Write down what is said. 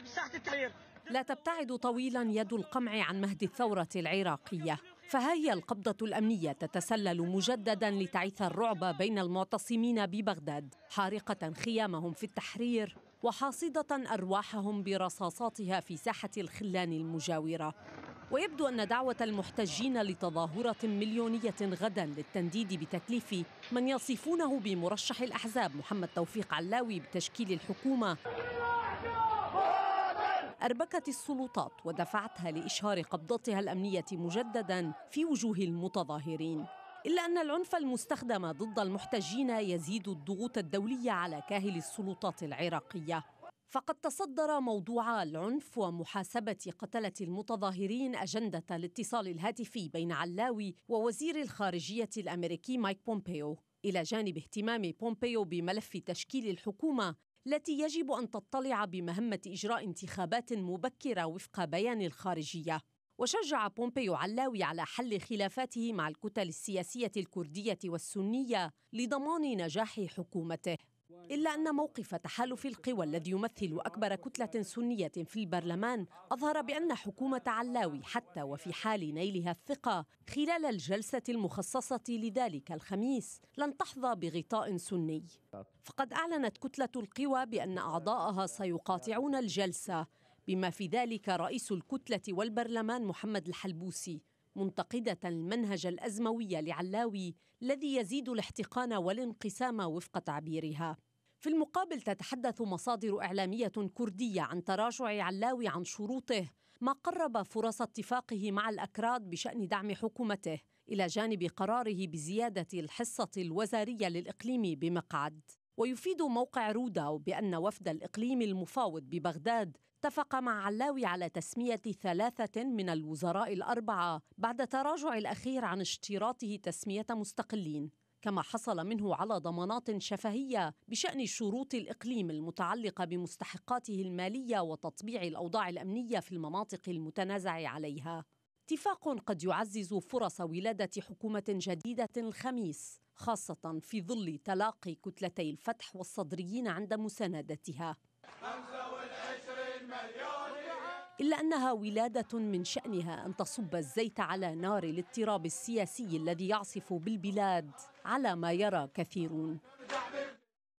بساحه لا تبتعد طويلا يد القمع عن مهد الثوره العراقيه فها هي القبضة الأمنية تتسلل مجددا لتعيث الرعب بين المعتصمين ببغداد حارقة خيامهم في التحرير وحاصدة أرواحهم برصاصاتها في ساحة الخلان المجاورة ويبدو أن دعوة المحتجين لتظاهرة مليونية غدا للتنديد بتكليف من يصفونه بمرشح الأحزاب محمد توفيق علاوي بتشكيل الحكومة أربكت السلطات ودفعتها لإشهار قبضتها الأمنية مجددا في وجوه المتظاهرين إلا أن العنف المستخدم ضد المحتجين يزيد الضغوط الدولية على كاهل السلطات العراقية فقد تصدر موضوع العنف ومحاسبة قتلة المتظاهرين أجندة الاتصال الهاتفي بين علاوي ووزير الخارجية الأمريكي مايك بومبيو إلى جانب اهتمام بومبيو بملف تشكيل الحكومة التي يجب أن تضطلع بمهمة إجراء انتخابات مبكرة وفق بيان الخارجية وشجع بومبيو علاوي على حل خلافاته مع الكتل السياسية الكردية والسنية لضمان نجاح حكومته إلا أن موقف تحالف القوى الذي يمثل أكبر كتلة سنية في البرلمان أظهر بأن حكومة علاوي حتى وفي حال نيلها الثقة خلال الجلسة المخصصة لذلك الخميس لن تحظى بغطاء سني فقد أعلنت كتلة القوى بأن أعضاءها سيقاطعون الجلسة بما في ذلك رئيس الكتلة والبرلمان محمد الحلبوسي منتقدة المنهج الأزموي لعلاوي الذي يزيد الاحتقان والانقسام وفق تعبيرها. في المقابل تتحدث مصادر إعلامية كردية عن تراجع علاوي عن شروطه ما قرب فرص اتفاقه مع الأكراد بشأن دعم حكومته إلى جانب قراره بزيادة الحصة الوزارية للإقليم بمقعد ويفيد موقع روداو بأن وفد الإقليم المفاوض ببغداد اتفق مع علاوي على تسمية ثلاثة من الوزراء الأربعة بعد تراجع الأخير عن اشتراطه تسمية مستقلين كما حصل منه على ضمانات شفهيه بشان شروط الاقليم المتعلقه بمستحقاته الماليه وتطبيع الاوضاع الامنيه في المناطق المتنازع عليها اتفاق قد يعزز فرص ولاده حكومه جديده الخميس خاصه في ظل تلاقي كتلتي الفتح والصدريين عند مساندتها إلا أنها ولادة من شأنها أن تصب الزيت على نار الاضطراب السياسي الذي يعصف بالبلاد على ما يرى كثيرون